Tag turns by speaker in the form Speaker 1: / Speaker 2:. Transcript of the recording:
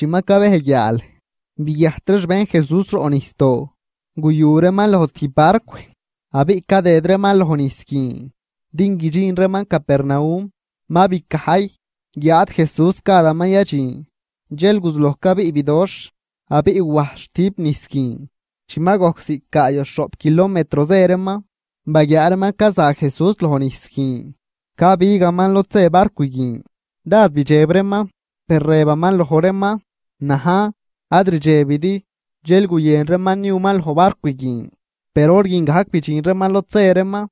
Speaker 1: chimacabe heyal, villastres ben Jesús onisto, guyureman los tiparque, abica dedreman los onisquín, reman Capernaum, mabicajay, yad Jesús cada mayajin, yelgus los cabi ibidosh, abi iwahtip chimagoxi chimagoxicayo shop kilómetros erema, bayarma casa Jesús los onisquín, cabigaman los dad villebrema, Perreba los naha Adrijevidi, jelguyen rema niumal perorgin gajacpichin rema